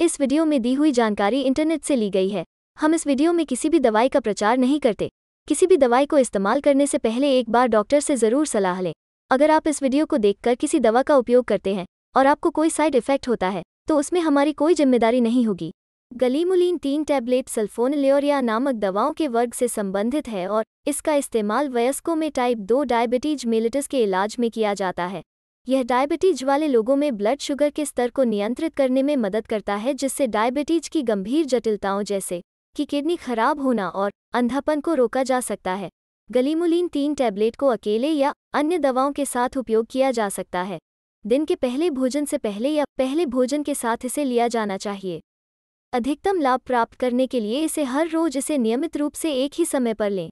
इस वीडियो में दी हुई जानकारी इंटरनेट से ली गई है हम इस वीडियो में किसी भी दवाई का प्रचार नहीं करते किसी भी दवाई को इस्तेमाल करने से पहले एक बार डॉक्टर से ज़रूर सलाह लें अगर आप इस वीडियो को देखकर किसी दवा का उपयोग करते हैं और आपको कोई साइड इफेक्ट होता है तो उसमें हमारी कोई जिम्मेदारी नहीं होगी गलीमुलीन तीन टैबलेट सल्फोन लेरिया नामक दवाओं के वर्ग से संबंधित है और इसका इस्तेमाल वयस्कों में टाइप दो डायबिटीज मेलिटस के इलाज में किया जाता है यह डायबिटीज वाले लोगों में ब्लड शुगर के स्तर को नियंत्रित करने में मदद करता है जिससे डायबिटीज की गंभीर जटिलताओं जैसे कि किडनी खराब होना और अंधापन को रोका जा सकता है गलीमुलीन तीन टैबलेट को अकेले या अन्य दवाओं के साथ उपयोग किया जा सकता है दिन के पहले भोजन से पहले या पहले भोजन के साथ इसे लिया जाना चाहिए अधिकतम लाभ प्राप्त करने के लिए इसे हर रोज इसे नियमित रूप से एक ही समय पर लें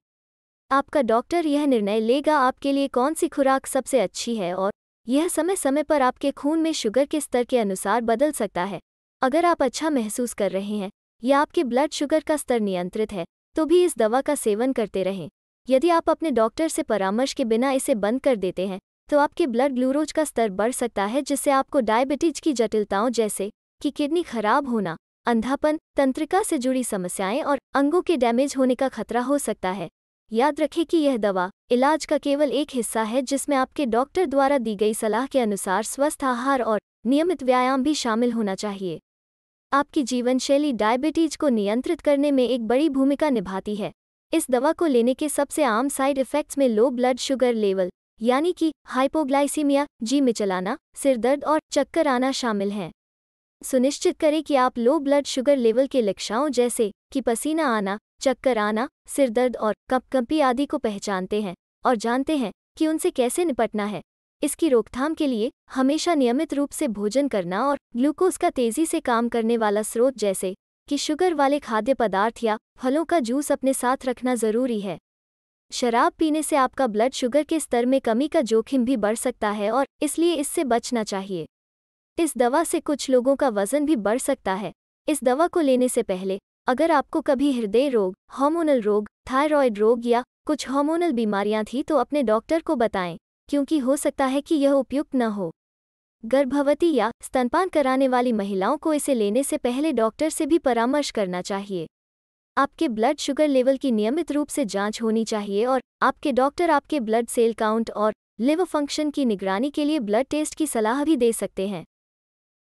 आपका डॉक्टर यह निर्णय लेगा आपके लिए कौन सी खुराक सबसे अच्छी है और यह समय समय पर आपके खून में शुगर के स्तर के अनुसार बदल सकता है अगर आप अच्छा महसूस कर रहे हैं या आपके ब्लड शुगर का स्तर नियंत्रित है तो भी इस दवा का सेवन करते रहें यदि आप अपने डॉक्टर से परामर्श के बिना इसे बंद कर देते हैं तो आपके ब्लड ग्लूकोज का स्तर बढ़ सकता है जिससे आपको डायबिटीज की जटिलताओं जैसे कि किडनी खराब होना अंधापन तंत्रिका से जुड़ी समस्याएं और अंगों के डैमेज होने का खतरा हो सकता है याद रखें कि यह दवा इलाज का केवल एक हिस्सा है जिसमें आपके डॉक्टर द्वारा दी गई सलाह के अनुसार स्वस्थ आहार और नियमित व्यायाम भी शामिल होना चाहिए आपकी जीवन शैली डायबिटीज को नियंत्रित करने में एक बड़ी भूमिका निभाती है इस दवा को लेने के सबसे आम साइड इफ़ेक्ट्स में लो ब्लड शुगर लेवल यानी कि हाइपोग्लाइसीमिया जी मिचलाना सिरदर्द और चक्कर आना शामिल हैं सुनिश्चित करें कि आप लो ब्लड शुगर लेवल के लक्षणों जैसे कि पसीना आना चक्कर आना सिरदर्द और कपकपी आदि को पहचानते हैं और जानते हैं कि उनसे कैसे निपटना है इसकी रोकथाम के लिए हमेशा नियमित रूप से भोजन करना और ग्लूकोज का तेजी से काम करने वाला स्रोत जैसे कि शुगर वाले खाद्य पदार्थ या फलों का जूस अपने साथ रखना जरूरी है शराब पीने से आपका ब्लड शुगर के स्तर में कमी का जोखिम भी बढ़ सकता है और इसलिए इससे बचना चाहिए इस दवा से कुछ लोगों का वजन भी बढ़ सकता है इस दवा को लेने से पहले अगर आपको कभी हृदय रोग हार्मोनल रोग थायराइड रोग या कुछ हार्मोनल बीमारियां थी तो अपने डॉक्टर को बताएं क्योंकि हो सकता है कि यह उपयुक्त न हो गर्भवती या स्तनपान कराने वाली महिलाओं को इसे लेने से पहले डॉक्टर से भी परामर्श करना चाहिए आपके ब्लड शुगर लेवल की नियमित रूप से जांच होनी चाहिए और आपके डॉक्टर आपके ब्लड सेल काउंट और लिवर फंक्शन की निगरानी के लिए ब्लड टेस्ट की सलाह भी दे सकते हैं